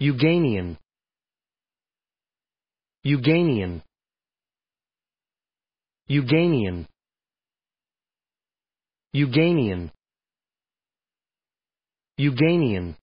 Euganian Euganian Euganian Euganian Euganian